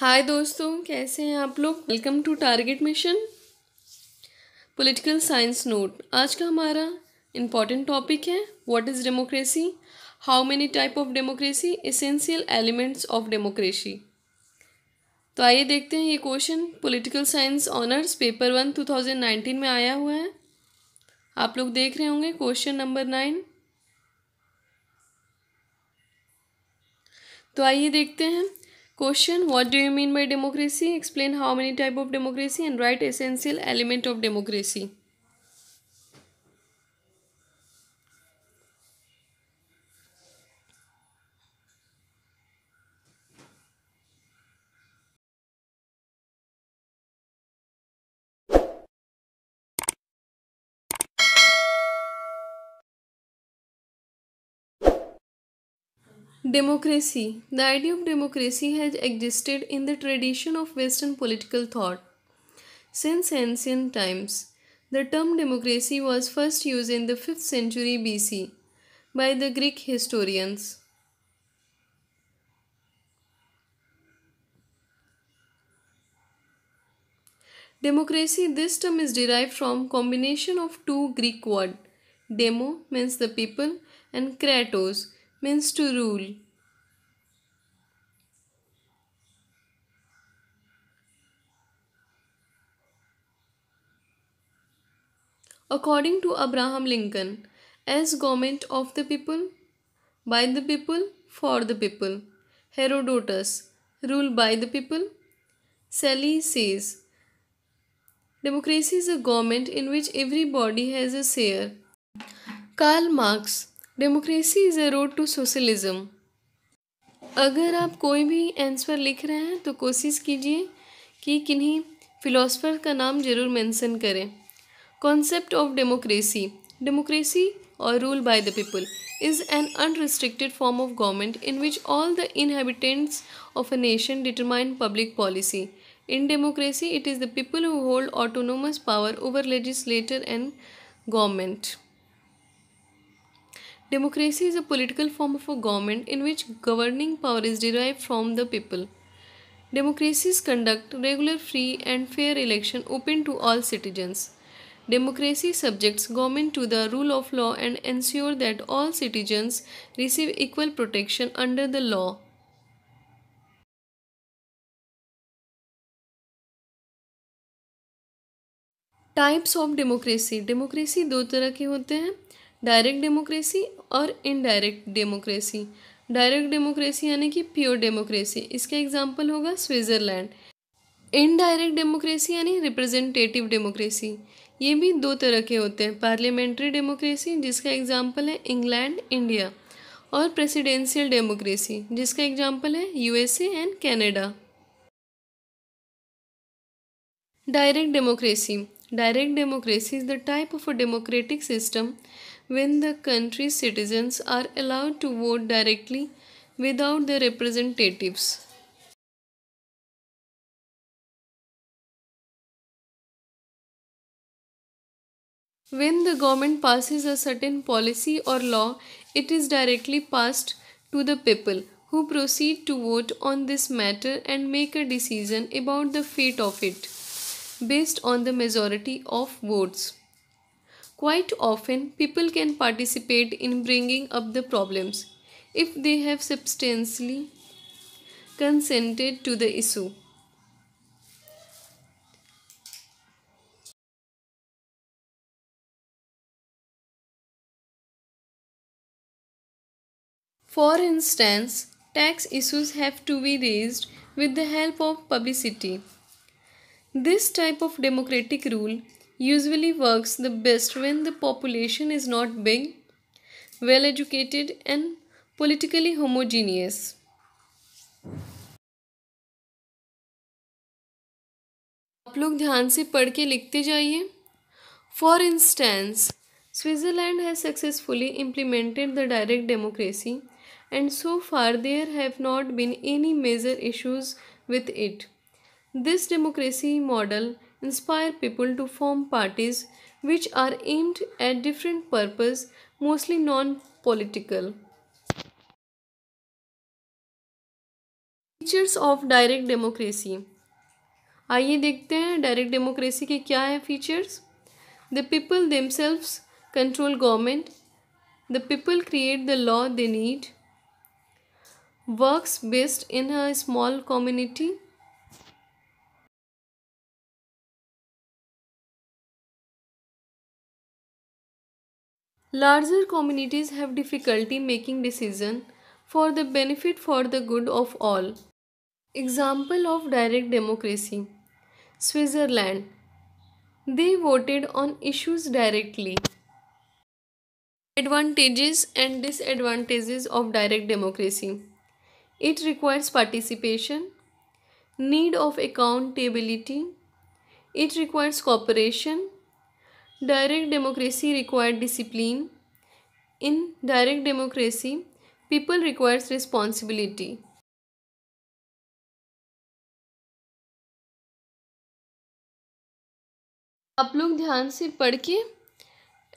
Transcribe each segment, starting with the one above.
हाय दोस्तों कैसे हैं आप लोग welcome to target mission political science note आज का हमारा इम्पॉर्टेंट टॉपिक है what is democracy how many type of democracy essential elements of democracy तो आइए देखते हैं ये question political science honours paper one two में आया हुआ है आप लोग देख रहे होंगे क्वेश्चन नंबर नाइन तो आइए देखते हैं Question, what do you mean by democracy? Explain how many type of democracy and write essential element of democracy. Democracy. The idea of democracy has existed in the tradition of Western political thought since ancient times. The term democracy was first used in the 5th century BC by the Greek historians. Democracy this term is derived from combination of two Greek words. demo means the people and kratos means to rule. According to Abraham Lincoln, as government of the people, by the people, for the people. Herodotus, rule by the people. Sally says, Democracy is a government in which everybody has a share. Karl Marx, democracy is a road to socialism अगर आप कोई भी answer लिख रहे हैं तो कोशिश कीजिए कि किन्हीं फिलोसफर का नाम जरूर मेंशन करें कॉन्सेप्ट ऑफ डेमोक्रेसी डेमोक्रेसी और rule by the people is an unrestricted form of government in which all the inhabitants of a nation determine public policy in democracy it is the people who hold autonomous power over legislator and government Democracy is a political form of a government in which governing power is derived from the people. Democracies conduct regular, free, and fair election open to all citizens. Democracy subjects government to the rule of law and ensure that all citizens receive equal protection under the law. Types of democracy. Democracy दो तरह के होते हैं direct democracy और indirect democracy direct democracy यानी कि pure democracy इसका example होगा स्विट्ज़रलैंड इनडायरेक्ट डेमोक्रेसी यानी रिप्रेजेंटेटिव डेमोक्रेसी ये भी दो तरह के होते हैं पार्लियामेंट्री डेमोक्रेसी जिसका एग्जाम्पल है इंग्लैंड इंडिया और प्रेसिडेंशियल डेमोक्रेसी जिसका एग्जाम्पल है USA and Canada direct democracy direct democracy is the type of a democratic system when the country's citizens are allowed to vote directly without their representatives. When the government passes a certain policy or law, it is directly passed to the people who proceed to vote on this matter and make a decision about the fate of it based on the majority of votes. Quite often, people can participate in bringing up the problems if they have substantially consented to the issue. For instance, tax issues have to be raised with the help of publicity. This type of democratic rule usually works the best when the population is not big, well educated, and politically homogeneous. आप लोग ध्यान से पढ़ के लिखते जाइए for instance Switzerland has successfully implemented the direct democracy and so far there have not been any major issues with it. This democracy model inspire people to form parties which are aimed at different purpose, mostly non-political. Features of Direct Democracy आइए देखते हैं Direct Democracy के क्या है features. The people themselves control government. The people create the law they need. Works based in a small community. Larger communities have difficulty making decision for the benefit for the good of all. Example of direct democracy. Switzerland. They voted on issues directly. Advantages and disadvantages of direct democracy. It requires participation, need of accountability, it requires cooperation, direct democracy require discipline in direct democracy people requires responsibility आप लोग ध्यान से पढ़ के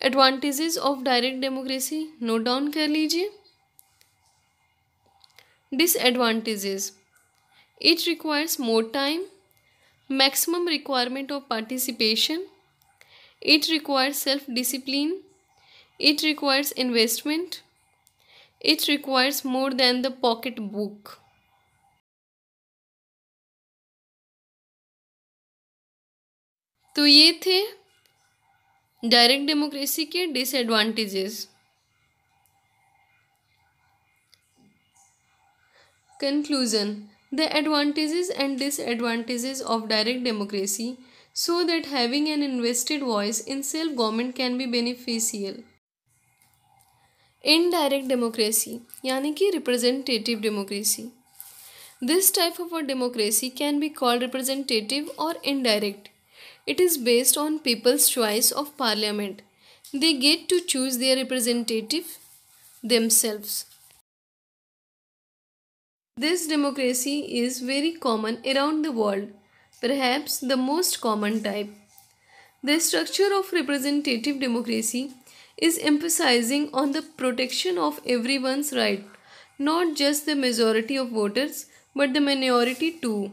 advantages of direct democracy note down कर लीजिए disadvantages it requires more time maximum requirement of participation it requires self discipline it requires investment it requires more than the pocketbook तो ये थे डायरेक्ट डेमोक्रेसी के disadvantages conclusion the advantages and disadvantages of direct democracy so that having an invested voice in self government can be beneficial. Indirect democracy, यानी representative democracy. This type of a democracy can be called representative or indirect. It is based on people's choice of parliament. They get to choose their representative themselves. This democracy is very common around the world perhaps the most common type. The structure of representative democracy is emphasizing on the protection of everyone's right, not just the majority of voters, but the minority too.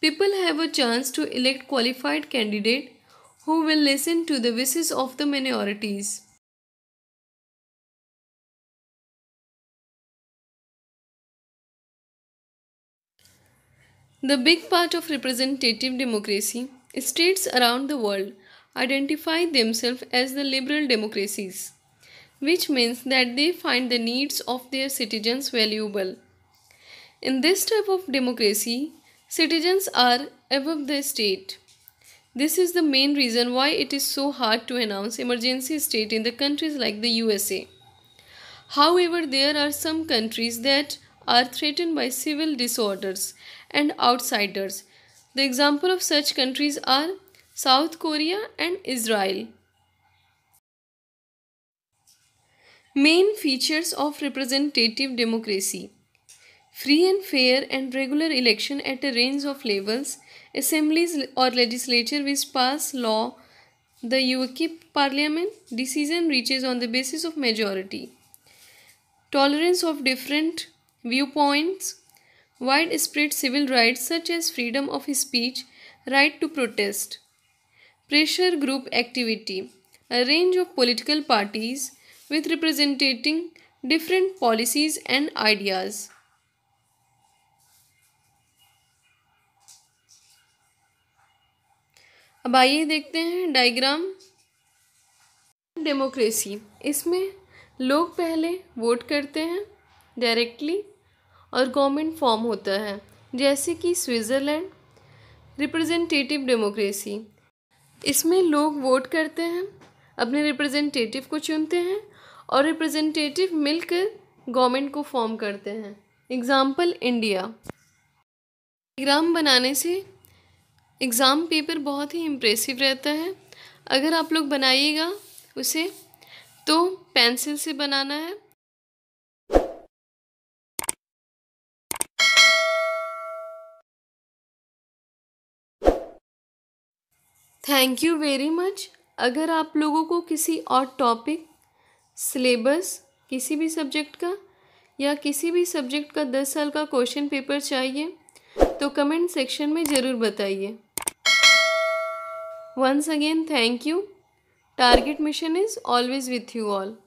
People have a chance to elect qualified candidate who will listen to the wishes of the minorities. The big part of representative democracy, states around the world identify themselves as the liberal democracies, which means that they find the needs of their citizens valuable. In this type of democracy, citizens are above the state. This is the main reason why it is so hard to announce emergency state in the countries like the USA. However, there are some countries that are threatened by civil disorders and outsiders. The example of such countries are South Korea and Israel. Main features of representative democracy free and fair and regular election at a range of levels, assemblies or legislature which pass law, the UK parliament decision reaches on the basis of majority, tolerance of different viewpoints, widespread civil rights such as freedom of speech, right to protest. Pressure group activity a range of political parties with representing different policies and ideas. अब आइए देखते हैं diagram democracy इसमें लोग पहले vote करते हैं directly और गवर्नमेंट फॉर्म होता है जैसे कि स्विट्ज़रलैंड रिप्रेजेंटेटिव डेमोक्रेसी इसमें लोग वोट करते हैं अपने रिप्रेजेंटेटिव को चुनते हैं और रिप्रेजेंटेटिव मिलकर गवर्नमेंट को फॉर्म करते हैं एग्ज़ाम्पल इंडिया एग्जाम बनाने से एग्ज़ाम पेपर बहुत ही इम्प्रेसिव रहता है अगर आप लोग बनाइएगा उसे तो पेंसिल से बनाना है थैंक यू वेरी मच अगर आप लोगों को किसी और टॉपिक सिलेबस किसी भी सब्जेक्ट का या किसी भी सब्जेक्ट का दस साल का क्वेश्चन पेपर चाहिए तो कमेंट सेक्शन में ज़रूर बताइए once again thank you target mission is always with you all